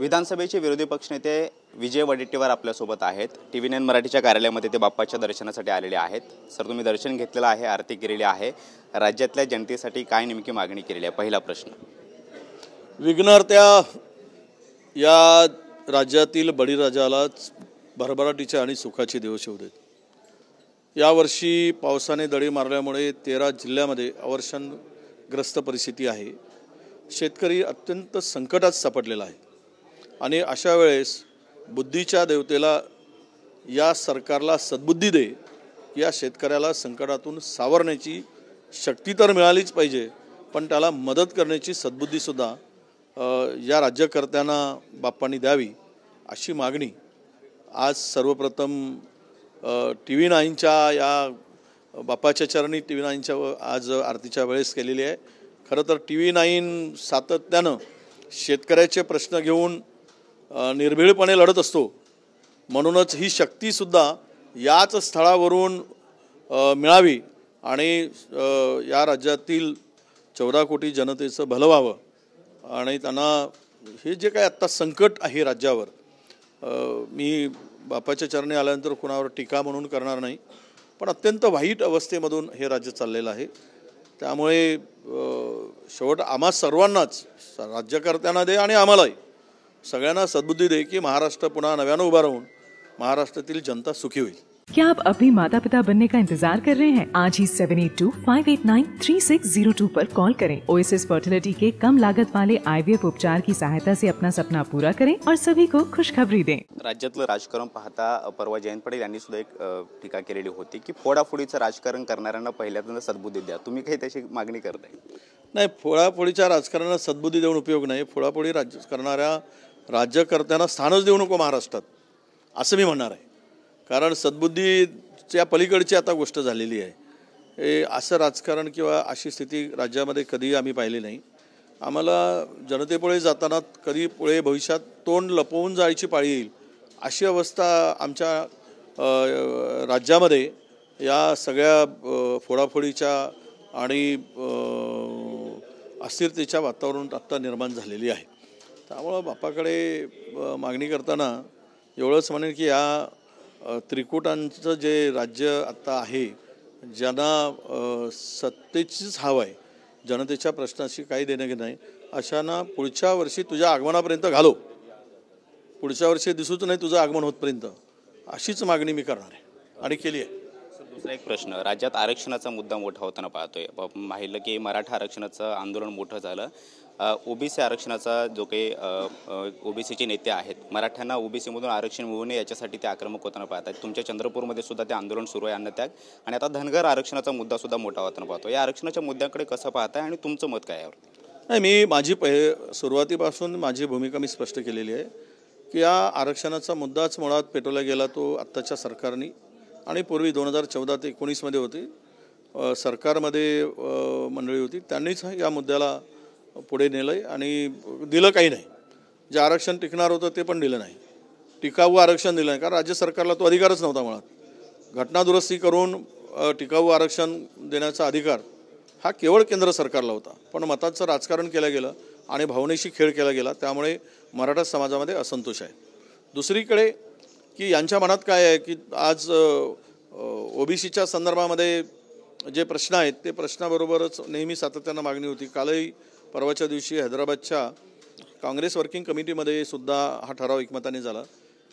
विधानसभेचे विरोधी पक्षनेते विजय वडेट्टीवार आपल्यासोबत आहेत टी व्ही नाईन मराठीच्या कार्यालयामध्ये ते बाप्पाच्या दर्शनासाठी आलेले आहेत सर तुम्ही दर्शन घेतलेलं आहे आरती केलेली आहे राज्यातल्या जनतेसाठी काय नेमकी मागणी केलेली आहे पहिला प्रश्न विघ्नार्थ्या या राज्यातील बळीराजालाच भरभराटीच्या आणि सुखाचे दिवस येऊ देत यावर्षी पावसाने दडी मारल्यामुळे तेरा जिल्ह्यामध्ये अवर्षणग्रस्त परिस्थिती आहे शेतकरी अत्यंत संकटात सापडलेला आहे आणि अशा वेळेस बुद्धीच्या देवतेला या सरकारला सद्बुद्धी दे या शेतकऱ्याला संकटातून सावरण्याची शक्ती तर मिळालीच पाहिजे पण त्याला मदत करण्याची सद्बुद्धीसुद्धा या राज्यकर्त्यांना बाप्पांनी द्यावी अशी मागणी आज सर्वप्रथम टी व्ही नाईनच्या या बाप्पाच्या चरणी टी व्ही नाईनच्या आज आरतीच्या वेळेस केलेली आहे खरं तर टी व्ही नाईन सातत्यानं शेतकऱ्याचे प्रश्न घेऊन निर्भीळपणे लढत असतो म्हणूनच ही शक्तीसुद्धा याच स्थळावरून मिळावी आणि या राज्यातील चौदा कोटी जनतेचं भलं व्हावं आणि त्यांना हे जे काय आत्ता संकट आहे राज्यावर मी बापाच्या चरणी आल्यानंतर कुणावर टीका म्हणून करणार नाही पण अत्यंत वाईट अवस्थेमधून हे राज्य चाललेलं आहे त्यामुळे शेवट आम्हा सर्वांनाच राज्यकर्त्यांना दे आणि आम्हालाही सगळ्यांना सद्बुद्धी दे की महाराष्ट्र पुन्हा नव्यानं उभा राहून महाराष्ट्रातील जनता सुखी होईल क्या आप अभी माता पिता बनने का इंतजार कर रहे हैं आज ही seven eight two eight three six two call करें ओएसएस फर्टिलिटी के कम लागत वाले आयवीएफ उपचार की सहायता से अपना सपना पूरा करें और सभी को खुशखबरी दें राज्यातलं राजकारण पाहता परवा जयंत पडेल यांनी सुद्धा एक टीका केलेली होती की फोडाफोडीचं राजकारण करणाऱ्यांना पहिल्यांदा सद्बुद्धी द्या तुम्ही काही त्याची मागणी करताय नाही फोडाफोडीच्या राजकारणाला सद्बुद्धी देऊन उपयोग नाही फोडाफोडी राज करणाऱ्या राज्यकर्त्यांना स्थानच देऊ नको महाराष्ट्रात असं मी म्हणणार आहे कारण सद्बुद्धीच्या पलीकडची आता गोष्ट झालेली आहे हे असं राजकारण किंवा अशी स्थिती राज्यामध्ये कधीही आम्ही पाहिली नाही आम्हाला जनतेपुळे जाताना कधी पुढे भविष्यात तोंड लपवून जायची पाळी येईल अशी अवस्था आमच्या राज्यामध्ये या सगळ्या फोडाफोडीच्या आणि अस्थिरतेच्या वातावरणात आत्ता निर्माण झालेली आहे त्यामुळं बापाकडे मागणी करताना एवढंच म्हणेन की या त्रिकुटांचं जे राज्य आत्ता आहे ज्यांना सत्तेचीच हवं आहे जनतेच्या प्रश्नाशी काही देणं घेणं नाही अशांना पुढच्या वर्षी तुझ्या आगमनापर्यंत घालो पुढच्या वर्षी दिसूच नाही तुझं आगमन होतपर्यंत अशीच मागणी मी करणार आहे आणि केली आहे दुसरा एक प्रश्न राज्यात आरक्षणाचा मुद्दा मोठा होताना पाहतोय माहिलं की मराठा आरक्षणाचं आंदोलन मोठं झालं ओबीसी आरक्षणाचा जो काही ओबीसीचे नेते आहेत मराठ्यांना ओबीसीमधून आरक्षण मिळू नये याच्यासाठी ते आक्रमक होताना पाहतात तुमच्या चंद्रपूरमध्ये सुद्धा ते आंदोलन सुरू आहे अन्नत्याग आणि आता धनगर आरक्षणाचा मुद्दा सुद्धा मोठा होताना पाहतो या आरक्षणाच्या मुद्द्याकडे कसं पाहताय आणि तुमचं मत काय यावर नाही मी माझी पहि सुरुवातीपासून माझी भूमिका मी स्पष्ट केलेली आहे की या आरक्षणाचा मुद्दाच मुळात पेटवला गेला तो आत्ताच्या सरकारने आणि पूर्वी दोन हजार चौदा ते एकोणीसमध्ये होती सरकारमध्ये मंडळी होती त्यांनीच या मुद्द्याला पुढे नेलं आहे आणि दिलं काही नाही जे आरक्षण टिकणार होतं ते पण दिलं नाही टिकाऊ आरक्षण दिलं नाही कारण राज्य सरकारला तो अधिकारच नव्हता मुळात घटनादुरुस्ती करून टिकाऊ आरक्षण देण्याचा अधिकार हा केवळ केंद्र सरकारला होता पण मताचं राजकारण केलं गेलं आणि भावनेशी खेळ केला गेला त्यामुळे मराठा समाजामध्ये असंतोष आहे दुसरीकडे की यांच्या मनात काय आहे की आज ओबीसीच्या संदर्भामध्ये जे प्रश्न आहेत ते प्रश्नाबरोबरच नेहमी सातत्यानं मागणी होती कालही परवाच्या दिवशी हैदराबादच्या काँग्रेस वर्किंग कमिटीमध्ये सुद्धा हा ठराव एकमताने झाला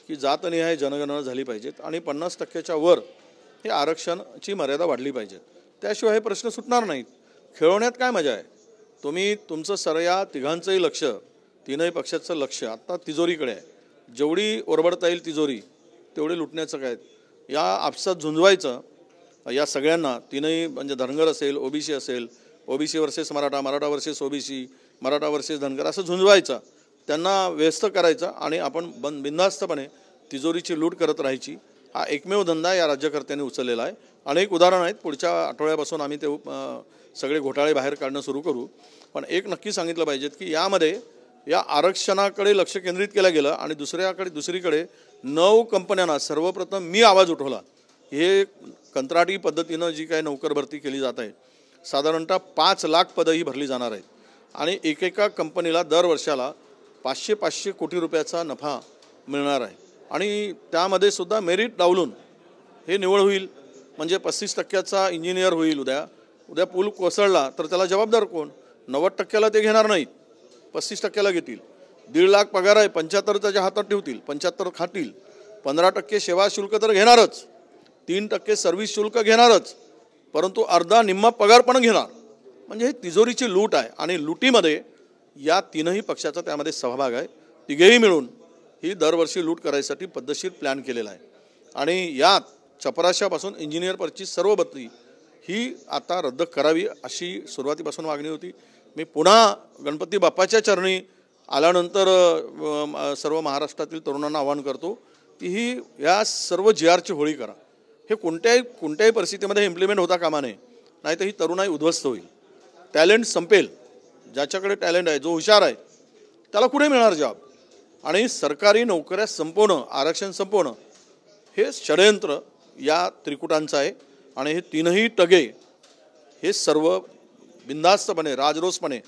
की जातनिहाय जनगणना झाली पाहिजेत आणि पन्नास टक्क्याच्या वर हे आरक्षणची मर्यादा वाढली पाहिजे त्याशिवाय हे प्रश्न सुटणार नाहीत खेळवण्यात काय मजा आहे तुम्ही तुमचं सर या तिघांचंही लक्ष तीनही पक्षाचं लक्ष आत्ता तिजोरीकडे आहे जेवढी ओरबडता येईल तिजोरी तेवढे लुटण्याचं काय या आपसात झुंजवायचं या सगळ्यांना तीनही म्हणजे धनगर असेल ओबीसी असेल OBC versus Maratha Maratha versus OBC Maratha versus Dhangar असं झुंजवायचं त्यांना व्यस्त करायचं आणि आपण बन बिनधास्तपणे तिजोरीची लूट करत राहायची हा एकमेव धंदा या राज्यकर्त्यांनी उचललेला आहे अनेक उदाहरणं आहेत पुढच्या आठवड्यापासून आम्ही ते सगळे घोटाळे बाहेर काढणं सुरू करू पण एक नक्की सांगितलं पाहिजेत की यामध्ये या आरक्षणाकडे लक्ष केंद्रित केलं गेलं आणि दुसऱ्याकडे दुसरीकडे नऊ कंपन्यांना सर्वप्रथम मी आवाज उठवला हे कंत्राटी पद्धतीनं जी काही नोकर भरती केली जात आहे साधारणतः पाच लाख पदं ही भरली जाणार आहेत आणि एकेका कंपनीला दर वर्षाला पाचशे पाचशे कोटी रुपयाचा नफा मिळणार आहे आणि त्यामध्ये सुद्धा मेरिट डावलून हे निवड होईल म्हणजे पस्तीस टक्क्याचा इंजिनियर होईल उद्या उद्या पूल कोसळला तर त्याला जबाबदार कोण नव्वद टक्क्याला ते घेणार नाहीत पस्तीस टक्क्याला घेतील दीड लाख पगार आहे पंच्याहत्तर त्याच्या हातात ठेवतील पंच्याहत्तर खातील पंधरा टक्के सेवा शुल्क तर घेणारच तीन टक्के सर्व्हिस शुल्क घेणारच परंतु अर्धा निम्मा पगार पण घेणार म्हणजे हे तिजोरीची लूट आहे आणि लुटीमध्ये या तीनही पक्षाचा त्यामध्ये सहभाग आहे तिघेही मिळून ही दरवर्षी लूट करायसाठी पद्धतशीर प्लॅन केलेला आहे आणि यात चपराशापासून इंजिनियरपरची सर्व बत्ती ही आता रद्द करावी अशी सुरुवातीपासून मागणी होती मी पुन्हा गणपती बाप्पाच्या चरणी आल्यानंतर सर्व महाराष्ट्रातील तरुणांना आवाहन करतो की ही या सर्व जी आरची होळी करा हे कोणत्याही कोणत्याही परिस्थितीमध्ये इम्प्लिमेंट होता कामा नये नाहीतर ही तरुणाई उद्ध्वस्त होईल टॅलेंट संपेल ज्याच्याकडे टॅलेंट आहे जो हुशार आहे त्याला कुठे मिळणार जॉब आणि सरकारी नोकऱ्या संपवणं आरक्षण संपवणं हे षडयंत्र या त्रिकुटांचं आहे आणि हे तीनही टगे हे सर्व बिंदास्तपणे राजरोसपणे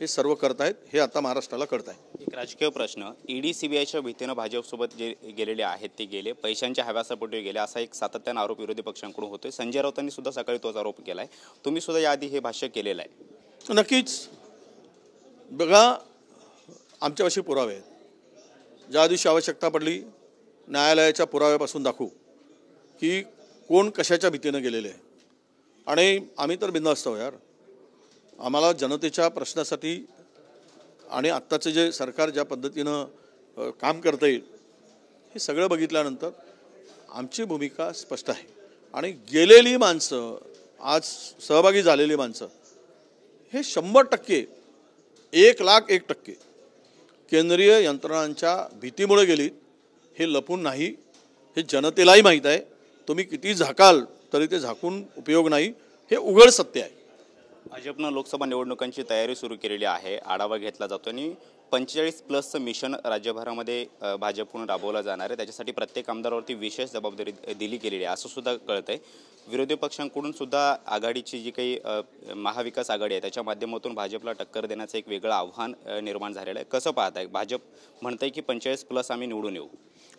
हे सर्व करत आहेत हे आता महाराष्ट्राला आहे एक राजकीय प्रश्न ईडी सीबीआयच्या भीतीनं भाजपसोबत जे गेलेले आहेत ते गेले पैशांच्या हव्यासापोटी गेले असा एक सातत्यानं आरोप विरोधी पक्षांकडून होतोय संजय राऊतांनी सुद्धा सकाळी तोच आरोप केलाय तुम्ही सुद्धा याआधी हे भाष्य केलेलं आहे नक्कीच बघा आमच्यापाशी पुरावे आहेत ज्या दिवशी आवश्यकता पडली न्यायालयाच्या पुराव्यापासून दाखवू की कोण कशाच्या भीतीनं गेलेले आहे आणि आम्ही तर भिन्नस्तव यार आम्हाला जनतेच्या प्रश्नासाठी आणि आत्ताचं जे सरकार ज्या पद्धतीनं काम करता येईल हे सगळं बघितल्यानंतर आमची भूमिका स्पष्ट आहे आणि गेलेली माणसं आज सहभागी झालेली माणसं हे शंभर टक्के एक लाख एक टक्के केंद्रीय यंत्रणांच्या भीतीमुळे गेलीत हे लपून नाही हे जनतेलाही माहीत आहे तुम्ही किती झाकाल तरी ते झाकून उपयोग नाही हे उघड सत्य आहे भाजपनं लोकसभा निवडणुकांची तयारी सुरू केलेली आहे आढावा घेतला जातो आणि पंचेचाळीस प्लसचं मिशन राज्यभरामध्ये भाजपकडून राबवलं जाणार आहे त्याच्यासाठी प्रत्येक आमदारावरती विशेष जबाबदारी दिली गेलेली आहे असं सुद्धा कळतं आहे विरोधी पक्षांकडून सुद्धा आघाडीची जी काही महाविकास आघाडी आहे त्याच्या माध्यमातून भाजपला टक्कर देण्याचं एक वेगळं आव्हान निर्माण झालेलं आहे कसं पाहत आहे भाजप म्हणतं आहे की पंचेचाळीस प्लस आम्ही निवडून येऊ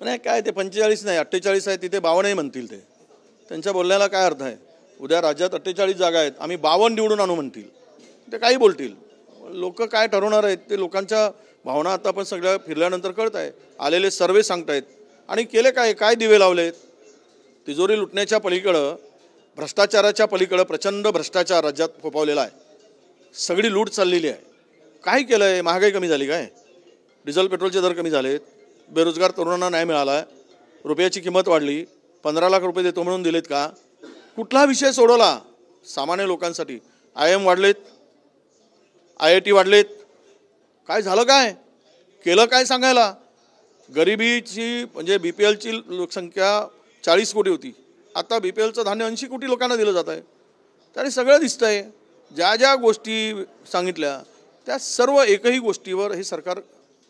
नाही काय ते पंचेचाळीस नाही अठ्ठेचाळीस आहे तिथे बावनही म्हणतील ते त्यांच्या बोलण्याला काय अर्थ आहे उद्या राज्यात अठ्ठेचाळीस जागा आहेत आम्ही बावन्न निवडून आणू म्हणतील ते काही बोलतील लोक काय ठरवणार आहेत ते लोकांच्या भावना आता आपण सगळ्या फिरल्यानंतर कळत आहे आलेले सर्वे सांगतायत आणि केले काय काय दिवे लावलेत तिजोरी लुटण्याच्या पलीकडं भ्रष्टाचाराच्या पलीकडं प्रचंड भ्रष्टाचार राज्यात फोपावलेला आहे सगळी लूट चाललेली आहे काय केलं आहे महागाई कमी झाली काय डिझेल पेट्रोलचे दर कमी झालेत बेरोजगार तरुणांना न्याय मिळाला आहे रुपयाची किंमत वाढली पंधरा लाख रुपये देतो म्हणून दिलेत का कुठला विषय सोडवला सामान्य लोकांसाठी आय एम वाढलेत आय आय टी वाढलेत काय झालं काय केलं काय सांगायला गरिबीची म्हणजे बी पी एलची लोकसंख्या चाळीस कोटी होती आता बी पी एलचं धान्य ऐंशी कोटी लोकांना दिलं जात आहे त्याने सगळं दिसतं आहे ज्या ज्या गोष्टी सांगितल्या त्या सर्व एकही गोष्टीवर हे सरकार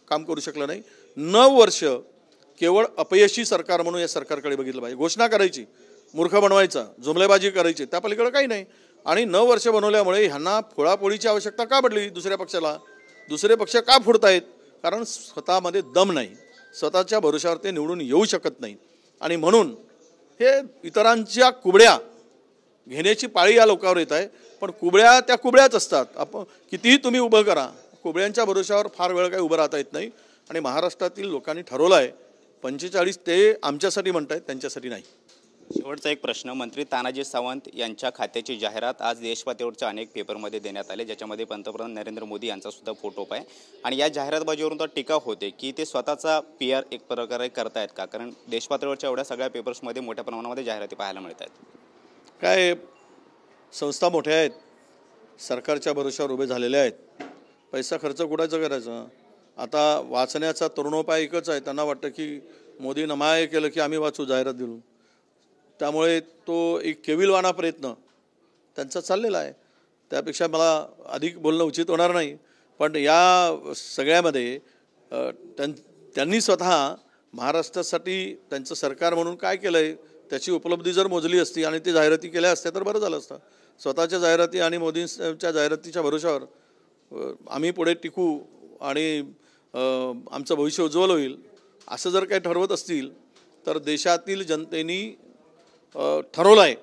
काम करू शकलं नाही नऊ वर्ष केवळ अपयशी सरकार म्हणून या सरकारकडे बघितलं पाहिजे घोषणा करायची मूर्ख बनवायचा जुमलेबाजी करायची त्या पलीकडं काही नाही आणि नऊ वर्ष बनवल्यामुळे ह्यांना फोळापोळीची आवश्यकता का पडली दुसऱ्या पक्षाला दुसरे पक्ष का फोडतायत कारण स्वतःमध्ये दम नाही स्वतःच्या भरोशावर ते निवडून येऊ शकत नाही आणि म्हणून हे इतरांच्या कुबड्या घेण्याची पाळी या लोकांवर येत आहे पण कुबड्या त्या कुबड्याच असतात आपण कितीही तुम्ही उभं करा कुबड्यांच्या भरोशावर फार वेळ काही उभं राहता येत नाही आणि महाराष्ट्रातील लोकांनी ठरवलं आहे पंचेचाळीस ते आमच्यासाठी म्हणत आहेत त्यांच्यासाठी नाही शेवटचा एक प्रश्न मंत्री तानाजी सावंत यांच्या खात्याची जाहिरात आज देशपातळीवरच्या अनेक पेपरमध्ये देण्यात आले ज्याच्यामध्ये पंतप्रधान नरेंद्र मोदी यांचा सुद्धा फोटो आहे आणि या जाहिरातबाजीवरून तर टीका होते की ते स्वतःचा पी आर एक प्रकारे करतायत का कारण देशपातळीवरच्या एवढ्या सगळ्या पेपर्समध्ये मोठ्या प्रमाणामध्ये जाहिराती पाहायला मिळत आहेत काय संस्था मोठ्या आहेत सरकारच्या भरोश्यावर उभे झालेल्या आहेत पैसा खर्च कुठायचं करायचं आता वाचण्याचा तरुणोपाय एकच आहे त्यांना वाटतं की मोदीनं माय केलं की आम्ही वाचू जाहिरात दिलो त्यामुळे तो एक केविलवाना प्रयत्न त्यांचा चाललेला आहे त्यापेक्षा मला अधिक बोलणं उचित होणार नाही पण या सगळ्यामध्ये त्यां त्यांनी स्वतः महाराष्ट्रासाठी त्यांचं सरकार म्हणून काय केलं आहे त्याची उपलब्धी जर मोजली असती आणि ते जाहिराती केल्या असत्या तर बरं झालं असतं स्वतःच्या जाहिराती आणि मोदींच्या जाहिरातीच्या भरोशावर आम्ही पुढे टिकू आणि आमचं भविष्य उज्ज्वल होईल असं जर काही ठरवत असतील तर देशातील जनतेनी ठरवलं आहे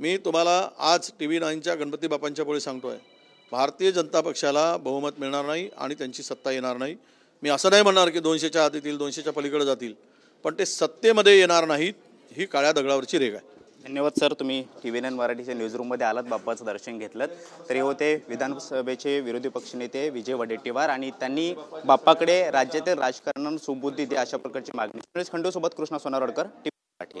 मी तुम्हाला आज टी व्ही नाईनच्या गणपती बापांच्या पुढे सांगतो आहे भारतीय जनता पक्षाला बहुमत मिळणार नाही आणि त्यांची सत्ता येणार नाही मी असं नाही म्हणणार की दोनशेच्या आत येतील दोनशेच्या पलीकडे जातील पण ते सत्तेमध्ये येणार नाहीत ही काळ्या दगडावरची रेग आहे धन्यवाद सर तुम्ही टी व्ही नाईन मराठीच्या न्यूजरूममध्ये आलात बाप्पाचं दर्शन घेतलं तरी होते विधानसभेचे विरोधी पक्षनेते विजय वडेट्टीवार आणि त्यांनी बाप्पाकडे राज्यातील राजकारणानं सुबुद्धी दे अशा प्रकारची मागणी खंडूसोबत कृष्णा सोनारडकर टी व्ही मराठी